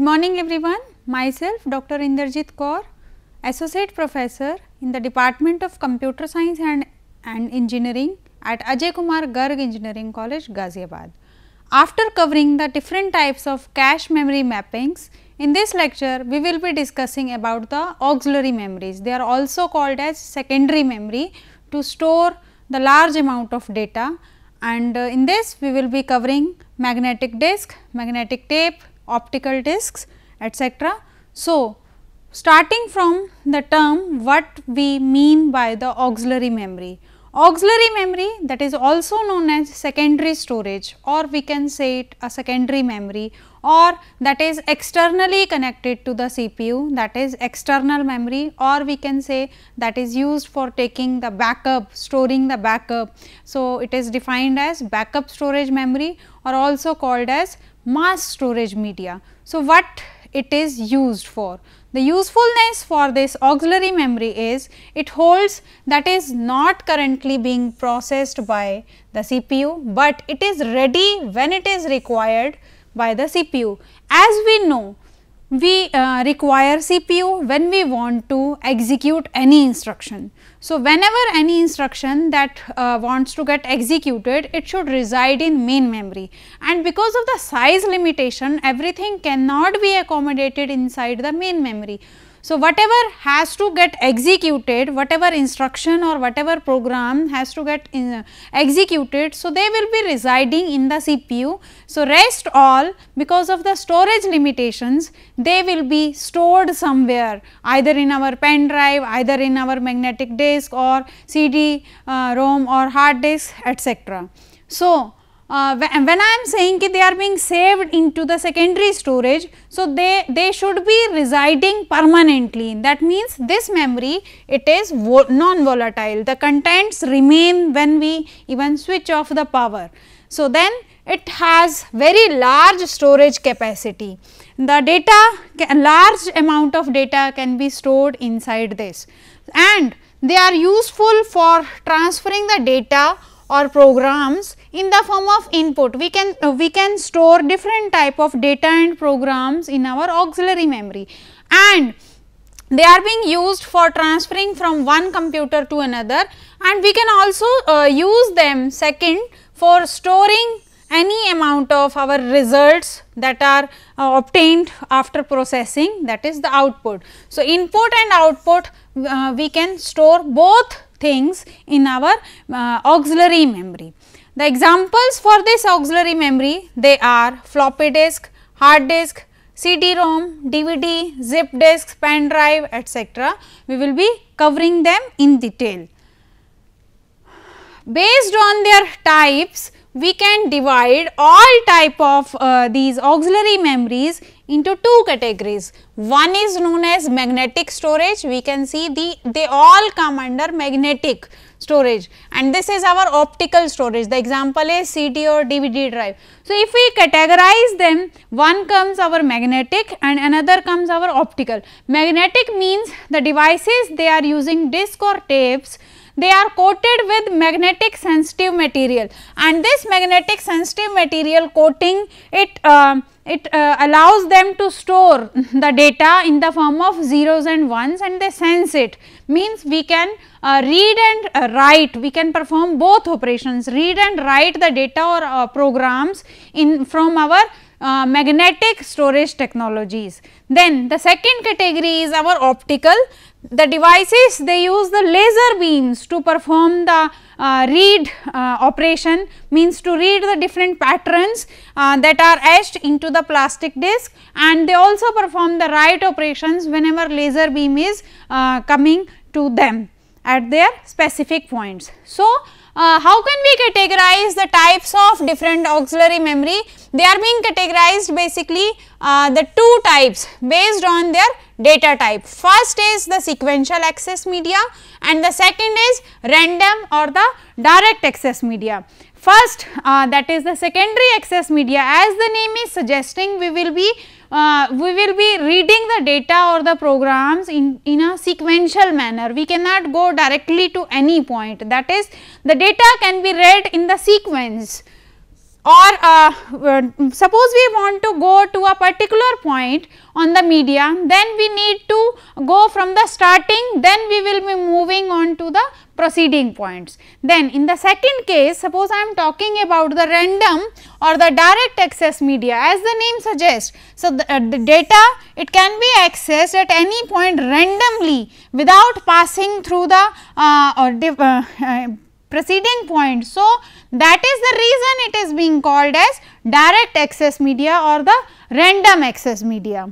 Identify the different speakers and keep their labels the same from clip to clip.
Speaker 1: Good morning everyone. Myself Dr. Inderjit Kaur, Associate Professor in the Department of Computer Science and, and Engineering at Ajay Kumar Garg Engineering College, Ghaziabad. After covering the different types of cache memory mappings, in this lecture we will be discussing about the auxiliary memories. They are also called as secondary memory to store the large amount of data and uh, in this we will be covering magnetic disk, magnetic tape, optical discs etc. So, starting from the term what we mean by the auxiliary memory. Auxiliary memory that is also known as secondary storage or we can say it a secondary memory or that is externally connected to the CPU that is external memory or we can say that is used for taking the backup, storing the backup. So, it is defined as backup storage memory or also called as mass storage media. So, what it is used for? The usefulness for this auxiliary memory is it holds that is not currently being processed by the CPU, but it is ready when it is required by the CPU. As we know, we uh, require CPU when we want to execute any instruction. So, whenever any instruction that uh, wants to get executed, it should reside in main memory and because of the size limitation, everything cannot be accommodated inside the main memory. So, whatever has to get executed, whatever instruction or whatever program has to get in, uh, executed, so they will be residing in the CPU. So, rest all because of the storage limitations, they will be stored somewhere either in our pen drive, either in our magnetic disk or CD, uh, ROM or hard disk etc. So, uh, when, I am saying that they are being saved into the secondary storage, so they, they should be residing permanently. That means, this memory it is non-volatile, the contents remain when we even switch off the power. So, then it has very large storage capacity. The data, large amount of data can be stored inside this and they are useful for transferring the data or programs in the form of input we can uh, we can store different type of data and programs in our auxiliary memory and they are being used for transferring from one computer to another and we can also uh, use them second for storing any amount of our results that are uh, obtained after processing that is the output. So, input and output uh, we can store both things in our uh, auxiliary memory. The examples for this auxiliary memory they are floppy disk, hard disk, CD-ROM, DVD, zip disk, pen drive etc. We will be covering them in detail. Based on their types, we can divide all type of uh, these auxiliary memories into two categories. One is known as magnetic storage. We can see the they all come under magnetic storage and this is our optical storage. The example is CD or DVD drive. So, if we categorize them one comes our magnetic and another comes our optical. Magnetic means the devices they are using disk or tapes they are coated with magnetic sensitive material and this magnetic sensitive material coating it uh, it uh, allows them to store the data in the form of zeros and ones and they sense it means we can uh, read and uh, write we can perform both operations read and write the data or uh, programs in from our uh, magnetic storage technologies. Then the second category is our optical the devices they use the laser beams to perform the uh, read uh, operation means to read the different patterns uh, that are etched into the plastic disc and they also perform the write operations whenever laser beam is uh, coming to them at their specific points. So, uh, how can we categorize the types of different auxiliary memory? They are being categorized basically uh, the two types based on their data type. First is the sequential access media and the second is random or the direct access media. First uh, that is the secondary access media as the name is suggesting we will be uh, we will be reading the data or the programs in, in a sequential manner. We cannot go directly to any point that is the data can be read in the sequence or uh, uh, suppose we want to go to a particular point on the media then we need to go from the starting then we will be moving on to the proceeding points. Then in the second case suppose I am talking about the random or the direct access media as the name suggests. So, the, uh, the data it can be accessed at any point randomly without passing through the uh, or uh, uh, proceeding point. So, that is the reason it is being called as direct access media or the random access media.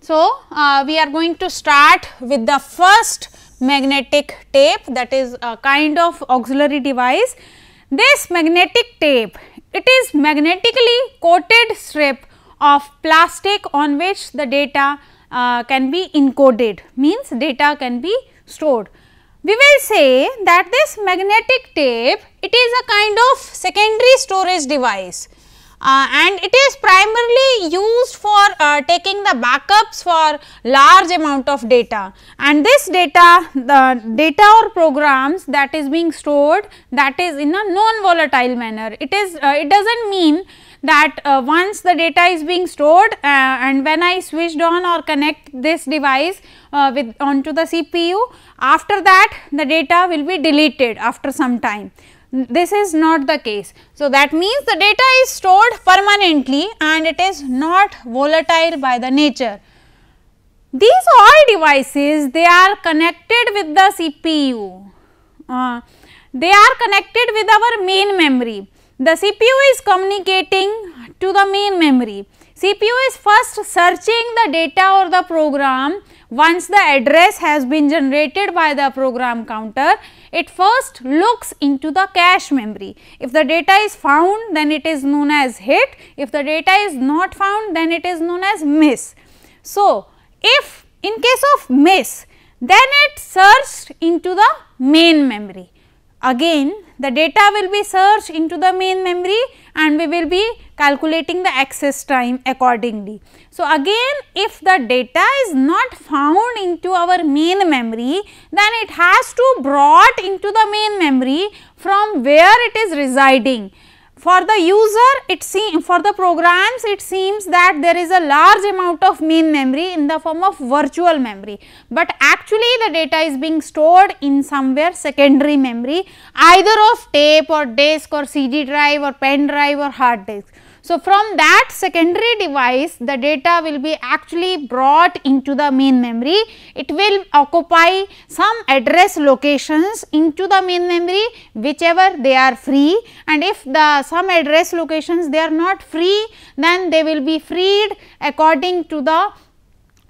Speaker 1: So, uh, we are going to start with the first magnetic tape that is a kind of auxiliary device. This magnetic tape, it is magnetically coated strip of plastic on which the data uh, can be encoded means data can be stored we will say that this magnetic tape, it is a kind of secondary storage device. Uh, and it is primarily used for uh, taking the backups for large amount of data and this data the data or programs that is being stored that is in a non volatile manner it is uh, it does not mean that uh, once the data is being stored uh, and when I switched on or connect this device uh, with onto the CPU, after that the data will be deleted after some time this is not the case. So, that means the data is stored permanently and it is not volatile by the nature. These all devices they are connected with the CPU, uh, they are connected with our main memory the CPU is communicating to the main memory. CPU is first searching the data or the program. Once the address has been generated by the program counter, it first looks into the cache memory. If the data is found, then it is known as hit. If the data is not found, then it is known as miss. So, if in case of miss, then it searched into the main memory. Again the data will be searched into the main memory and we will be calculating the access time accordingly. So, again if the data is not found into our main memory then it has to brought into the main memory from where it is residing for the user it seems. for the programs it seems that there is a large amount of main memory in the form of virtual memory, but actually the data is being stored in somewhere secondary memory either of tape or disk or CD drive or pen drive or hard disk. So, from that secondary device the data will be actually brought into the main memory. It will occupy some address locations into the main memory whichever they are free and if the some address locations they are not free then they will be freed according to the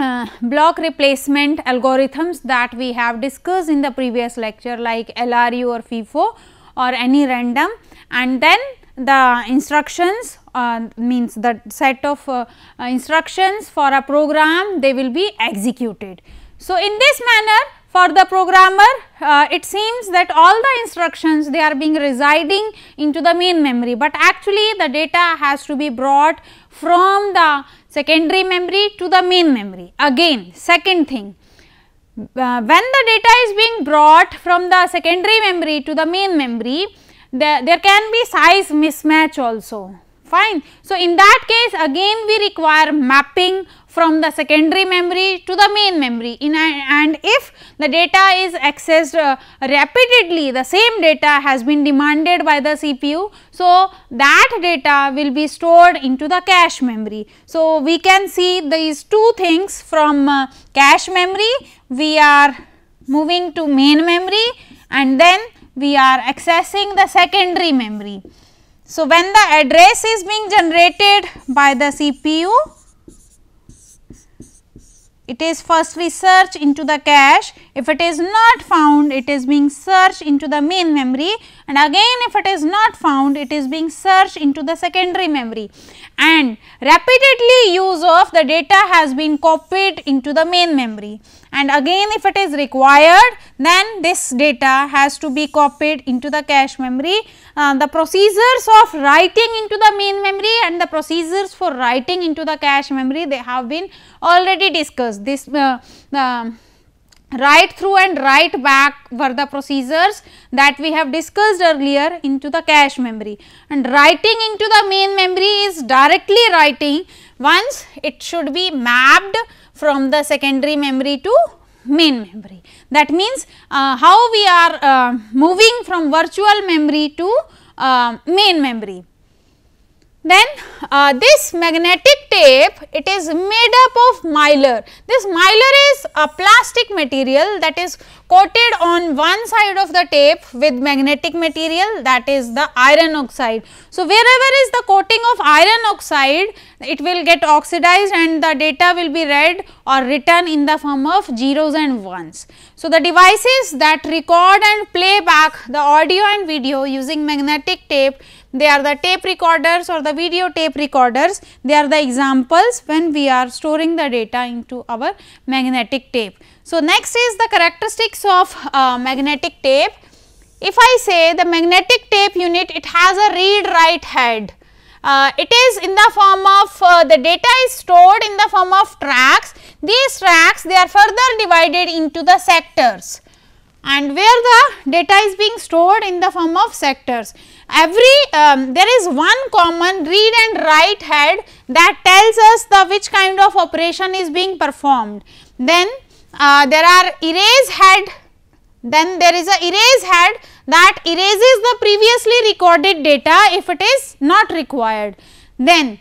Speaker 1: uh, block replacement algorithms that we have discussed in the previous lecture like LRU or FIFO or any random and then the instructions uh, means the set of uh, uh, instructions for a program they will be executed. So, in this manner for the programmer uh, it seems that all the instructions they are being residing into the main memory, but actually the data has to be brought from the secondary memory to the main memory. Again second thing uh, when the data is being brought from the secondary memory to the main memory there, there can be size mismatch also fine. So, in that case again we require mapping from the secondary memory to the main memory in and if the data is accessed uh, repeatedly the same data has been demanded by the CPU. So, that data will be stored into the cache memory. So, we can see these two things from uh, cache memory we are moving to main memory and then we are accessing the secondary memory. So, when the address is being generated by the CPU, it is first research into the cache if it is not found, it is being searched into the main memory and again if it is not found, it is being searched into the secondary memory and repeatedly use of the data has been copied into the main memory and again if it is required then this data has to be copied into the cache memory. Uh, the procedures of writing into the main memory and the procedures for writing into the cache memory they have been already discussed. This uh, uh, right through and right back were the procedures that we have discussed earlier into the cache memory and writing into the main memory is directly writing once it should be mapped from the secondary memory to main memory. That means, uh, how we are uh, moving from virtual memory to uh, main memory. Then uh, this magnetic tape, it is made up of mylar. This mylar is a plastic material that is coated on one side of the tape with magnetic material that is the iron oxide. So, wherever is the coating of iron oxide, it will get oxidized and the data will be read or written in the form of zeros and ones. So, the devices that record and play back the audio and video using magnetic tape they are the tape recorders or the video tape recorders. They are the examples when we are storing the data into our magnetic tape. So, next is the characteristics of uh, magnetic tape. If I say the magnetic tape unit, it has a read write head. Uh, it is in the form of uh, the data is stored in the form of tracks. These tracks they are further divided into the sectors and where the data is being stored in the form of sectors every um, there is one common read and write head that tells us the which kind of operation is being performed. Then uh, there are erase head, then there is a erase head that erases the previously recorded data if it is not required. Then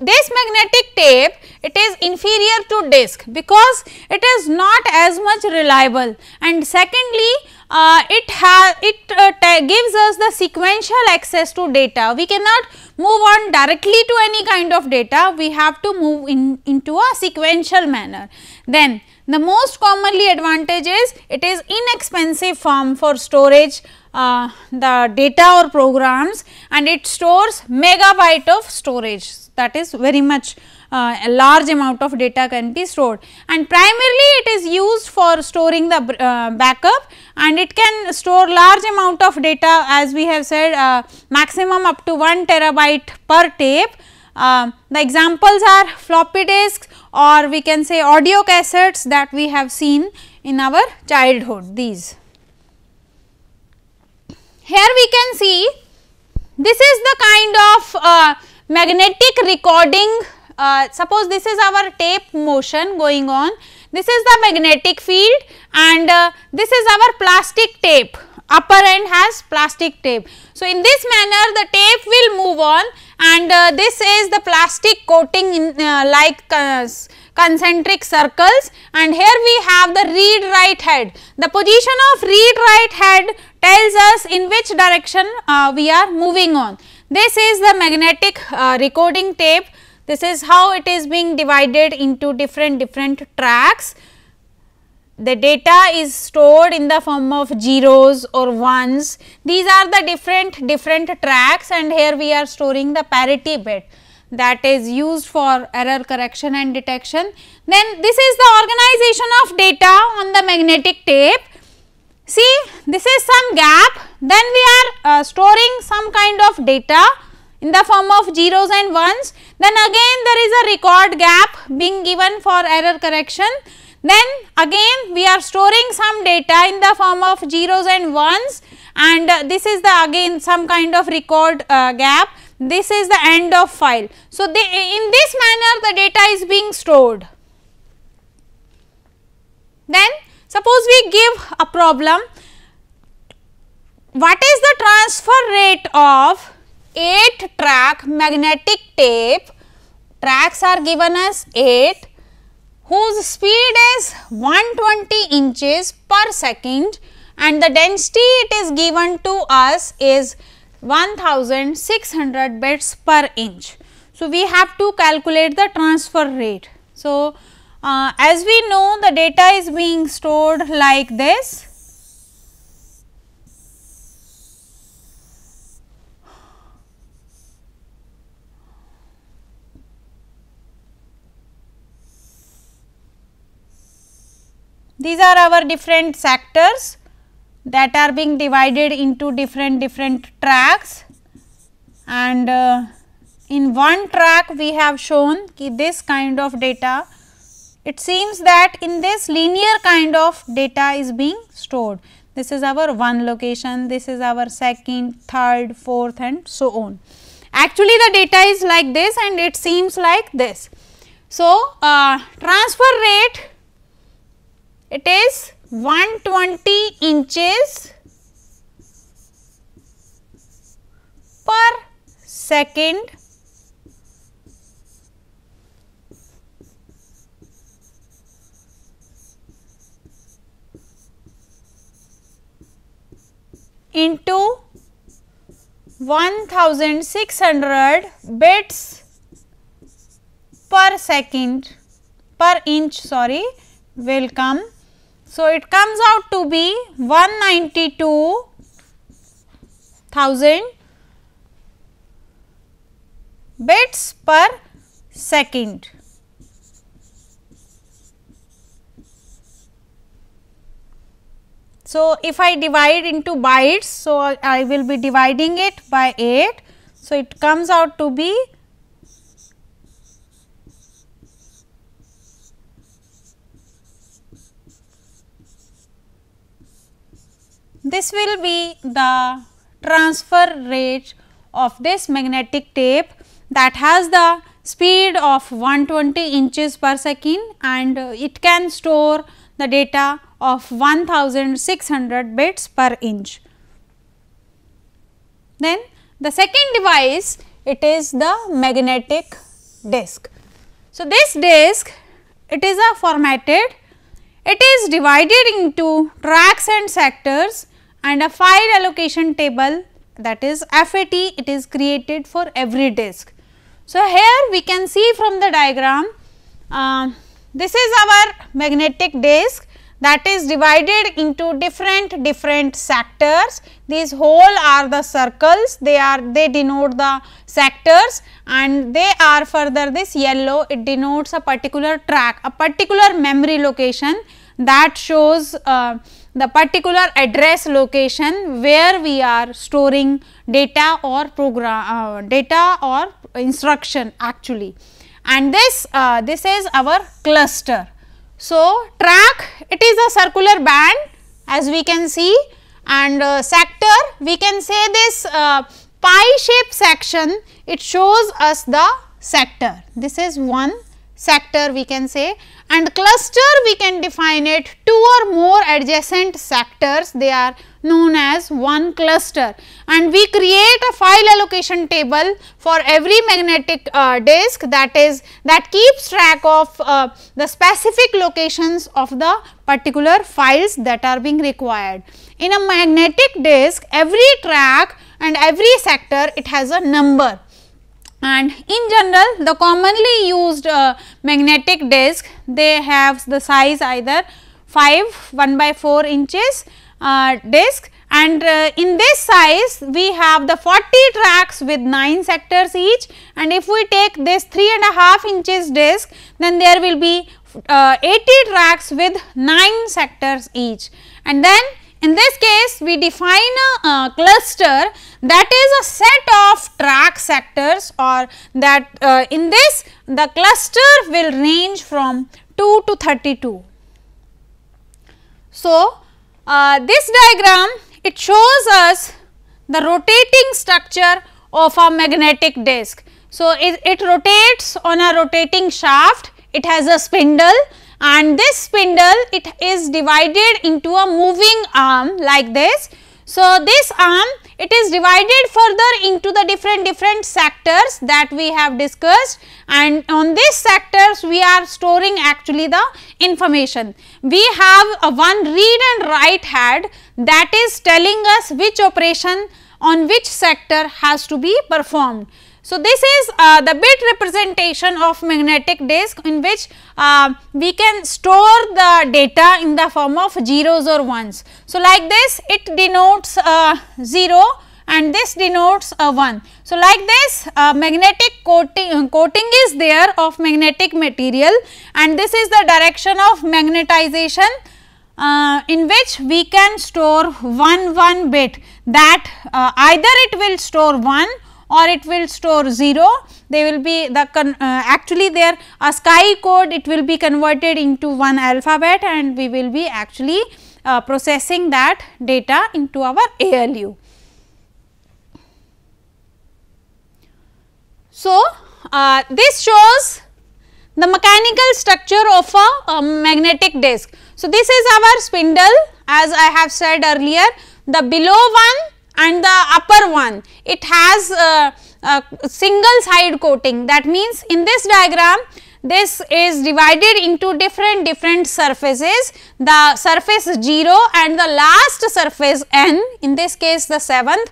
Speaker 1: this magnetic tape it is inferior to disc because it is not as much reliable and secondly uh, it has it uh, gives us the sequential access to data. We cannot move on directly to any kind of data, we have to move in into a sequential manner. Then the most commonly advantage is it is inexpensive form for storage uh, the data or programs and it stores megabyte of storage that is very much uh, a large amount of data can be stored and primarily it is used for storing the uh, backup and it can store large amount of data as we have said uh, maximum up to 1 terabyte per tape. Uh, the examples are floppy disks or we can say audio cassettes that we have seen in our childhood these. Here we can see this is the kind of uh, magnetic recording uh, suppose this is our tape motion going on, this is the magnetic field and uh, this is our plastic tape, upper end has plastic tape. So, in this manner the tape will move on and uh, this is the plastic coating in, uh, like uh, concentric circles and here we have the read right head. The position of read right head tells us in which direction uh, we are moving on. This is the magnetic uh, recording tape this is how it is being divided into different different tracks. The data is stored in the form of zeros or ones. These are the different different tracks and here we are storing the parity bit that is used for error correction and detection. Then this is the organization of data on the magnetic tape. See this is some gap then we are uh, storing some kind of data in the form of zeros and ones, then again there is a record gap being given for error correction. Then again we are storing some data in the form of zeros and ones and uh, this is the again some kind of record uh, gap. This is the end of file. So, they, in this manner the data is being stored. Then suppose we give a problem, what is the transfer rate of 8 track magnetic tape, tracks are given as 8 whose speed is 120 inches per second and the density it is given to us is 1600 bits per inch. So, we have to calculate the transfer rate. So, uh, as we know the data is being stored like this These are our different sectors that are being divided into different different tracks and uh, in one track we have shown this kind of data. It seems that in this linear kind of data is being stored. This is our one location, this is our second, third, fourth and so on. Actually the data is like this and it seems like this. So, uh, transfer rate it is 120 inches per second into 1600 bits per second per inch sorry will come so, it comes out to be 192,000 bits per second. So, if I divide into bytes, so I will be dividing it by 8. So, it comes out to be This will be the transfer rate of this magnetic tape that has the speed of 120 inches per second and it can store the data of 1600 bits per inch. Then the second device it is the magnetic disk. So, this disk it is a formatted, it is divided into tracks and sectors and a file allocation table that is FAT it is created for every disk. So, here we can see from the diagram uh, this is our magnetic disk that is divided into different different sectors. These whole are the circles they are they denote the sectors and they are further this yellow it denotes a particular track a particular memory location that shows uh, the particular address location where we are storing data or program uh, data or instruction actually and this uh, this is our cluster. So, track it is a circular band as we can see and uh, sector we can say this uh, pie shape section it shows us the sector this is one sector we can say and cluster we can define it two or more adjacent sectors they are known as one cluster and we create a file allocation table for every magnetic uh, disk that is that keeps track of uh, the specific locations of the particular files that are being required. In a magnetic disk every track and every sector it has a number and in general the commonly used uh, magnetic disc they have the size either 5 1 by 4 inches uh, disc and uh, in this size we have the 40 tracks with 9 sectors each and if we take this 3 and a half inches disc then there will be uh, 80 tracks with 9 sectors each and then in this case, we define a, a cluster that is a set of track sectors or that uh, in this the cluster will range from 2 to 32. So, uh, this diagram it shows us the rotating structure of a magnetic disc. So, it, it rotates on a rotating shaft, it has a spindle and this spindle it is divided into a moving arm like this. So, this arm it is divided further into the different different sectors that we have discussed and on these sectors we are storing actually the information. We have one read and write head that is telling us which operation on which sector has to be performed. So, this is uh, the bit representation of magnetic disk in which uh, we can store the data in the form of zeros or ones. So, like this it denotes a uh, 0 and this denotes a 1. So, like this uh, magnetic coating, uh, coating is there of magnetic material and this is the direction of magnetization uh, in which we can store one one bit that uh, either it will store 1 or it will store 0 they will be the con, uh, actually their a sky code it will be converted into one alphabet and we will be actually uh, processing that data into our ALU. So, uh, this shows the mechanical structure of a, a magnetic disk. So, this is our spindle as I have said earlier the below one and the upper one it has a single side coating that means in this diagram this is divided into different different surfaces the surface 0 and the last surface n in this case the seventh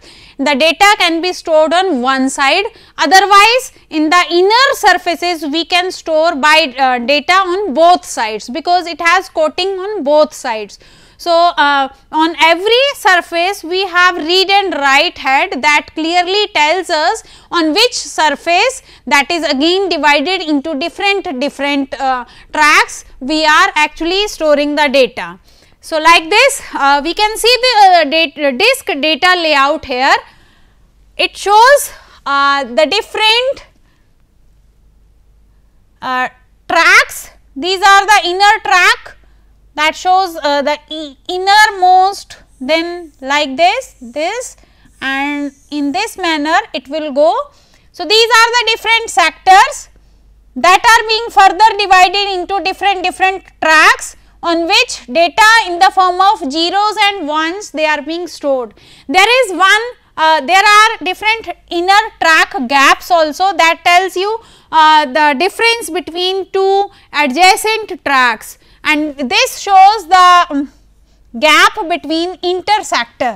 Speaker 1: the data can be stored on one side otherwise in the inner surfaces we can store by uh, data on both sides because it has coating on both sides. So, uh, on every surface we have read and write head that clearly tells us on which surface that is again divided into different different uh, tracks we are actually storing the data. So, like this uh, we can see the uh, data, disk data layout here. It shows uh, the different uh, tracks these are the inner track that shows uh, the e innermost then like this, this and in this manner it will go. So, these are the different sectors that are being further divided into different different tracks on which data in the form of zeros and ones they are being stored. There is one uh, there are different inner track gaps also that tells you uh, the difference between two adjacent tracks and this shows the um, gap between intersector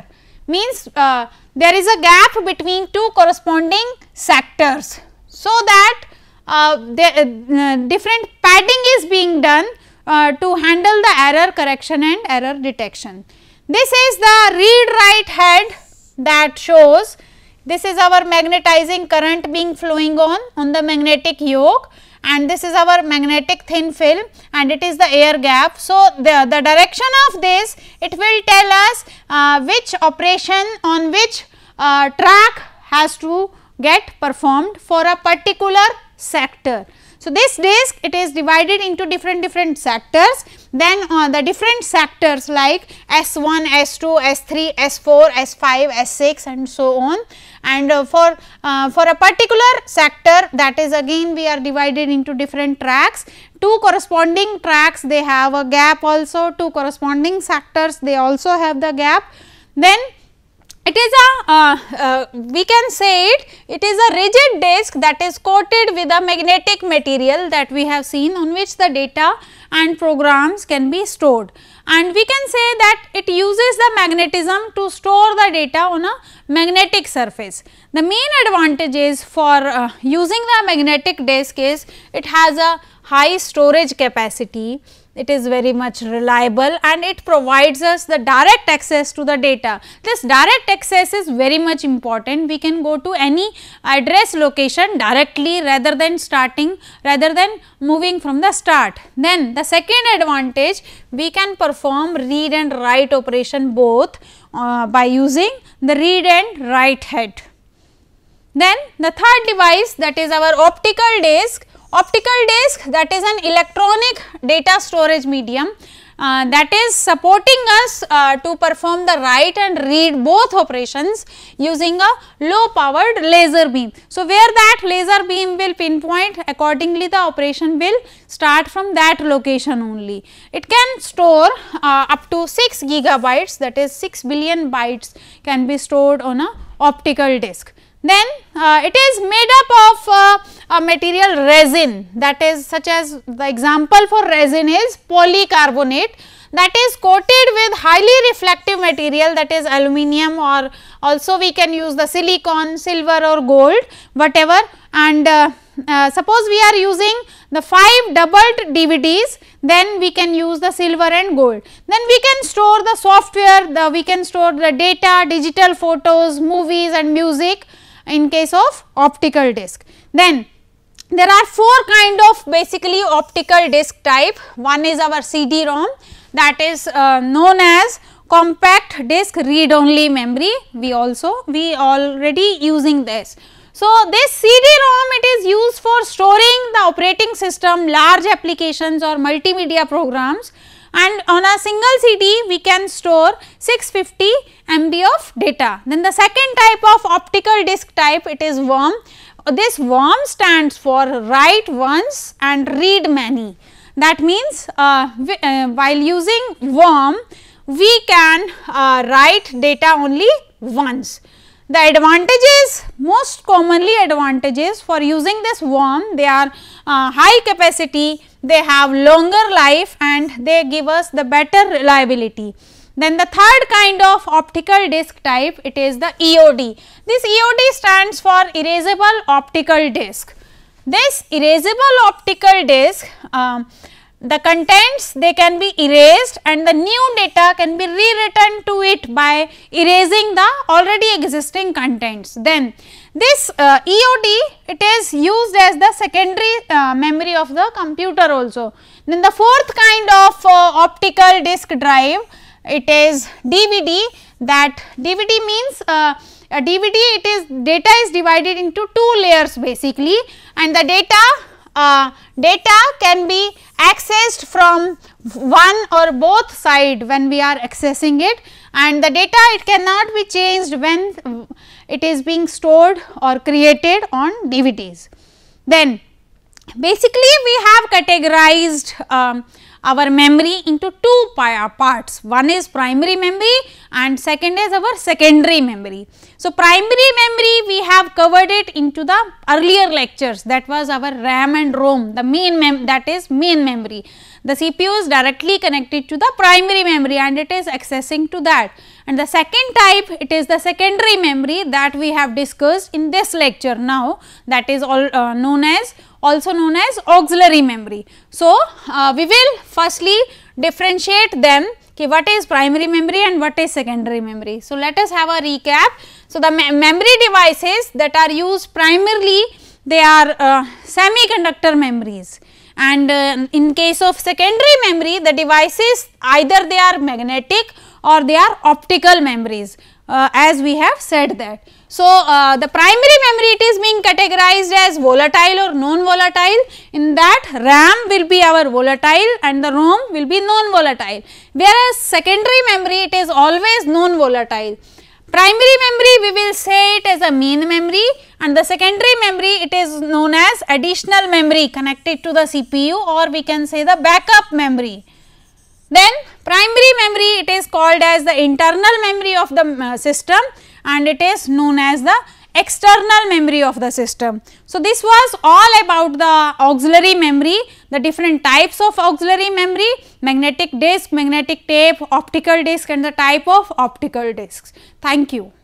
Speaker 1: means uh, there is a gap between two corresponding sectors. So, that uh, the, uh, different padding is being done uh, to handle the error correction and error detection. This is the read write head that shows this is our magnetizing current being flowing on on the magnetic yoke and this is our magnetic thin film and it is the air gap. So, the, the direction of this it will tell us uh, which operation on which uh, track has to get performed for a particular sector. So, this disk it is divided into different different sectors then uh, the different sectors like S1, S2, S3, S4, S5, S6 and so on and uh, for, uh, for a particular sector that is again we are divided into different tracks. Two corresponding tracks they have a gap also, two corresponding sectors they also have the gap. Then it is a, uh, uh, we can say it, it is a rigid disk that is coated with a magnetic material that we have seen on which the data and programs can be stored. And we can say that it uses the magnetism to store the data on a magnetic surface. The main advantages for uh, using the magnetic disk is it has a high storage capacity, it is very much reliable and it provides us the direct access to the data. This direct access is very much important. We can go to any address location directly rather than starting rather than moving from the start. Then the second advantage we can perform read and write operation both uh, by using the read and write head. Then the third device that is our optical disc Optical disc that is an electronic data storage medium uh, that is supporting us uh, to perform the write and read both operations using a low powered laser beam. So, where that laser beam will pinpoint accordingly the operation will start from that location only. It can store uh, up to 6 gigabytes that is 6 billion bytes can be stored on a optical disc. Then uh, it is made up of uh, a material resin that is such as the example for resin is polycarbonate that is coated with highly reflective material that is aluminium or also we can use the silicon, silver or gold whatever and uh, uh, suppose we are using the 5 doubled DVDs then we can use the silver and gold. Then we can store the software, the, we can store the data, digital photos, movies and music in case of optical disc. Then there are four kind of basically optical disc type. One is our CD-ROM that is uh, known as compact disc read only memory. We also we already using this. So, this CD-ROM it is used for storing the operating system large applications or multimedia programs and on a single CD we can store 650 MB of data. Then the second type of optical disk type it is WORM. This WORM stands for write once and read many. That means uh, uh, while using WORM, we can uh, write data only once. The advantages most commonly advantages for using this worm they are uh, high capacity they have longer life and they give us the better reliability. Then the third kind of optical disc type it is the EOD. This EOD stands for erasable optical disc. This erasable optical disc um, the contents they can be erased and the new data can be rewritten to it by erasing the already existing contents. Then this uh, EOD it is used as the secondary uh, memory of the computer also. Then the fourth kind of uh, optical disk drive it is DVD that DVD means uh, a DVD it is data is divided into two layers basically and the data uh, data can be accessed from one or both side when we are accessing it and the data it cannot be changed when it is being stored or created on DVDs. Then basically we have categorized um, our memory into two uh, parts. One is primary memory and second is our secondary memory. So, primary memory we have covered it into the earlier lectures that was our RAM and ROM the main mem that is main memory. The CPU is directly connected to the primary memory and it is accessing to that. And the second type, it is the secondary memory that we have discussed in this lecture now that is all uh, known as also known as auxiliary memory. So, uh, we will firstly differentiate them what is primary memory and what is secondary memory. So, let us have a recap. So, the me memory devices that are used primarily they are uh, semiconductor memories and uh, in case of secondary memory the devices either they are magnetic or they are optical memories uh, as we have said that. So, uh, the primary memory it is being categorized as volatile or non-volatile in that RAM will be our volatile and the ROM will be non-volatile whereas secondary memory it is always non-volatile. Primary memory we will say it as a main memory and the secondary memory it is known as additional memory connected to the CPU or we can say the backup memory. Then primary memory it is called as the internal memory of the uh, system and it is known as the external memory of the system. So, this was all about the auxiliary memory, the different types of auxiliary memory, magnetic disk, magnetic tape, optical disk and the type of optical disks. Thank you.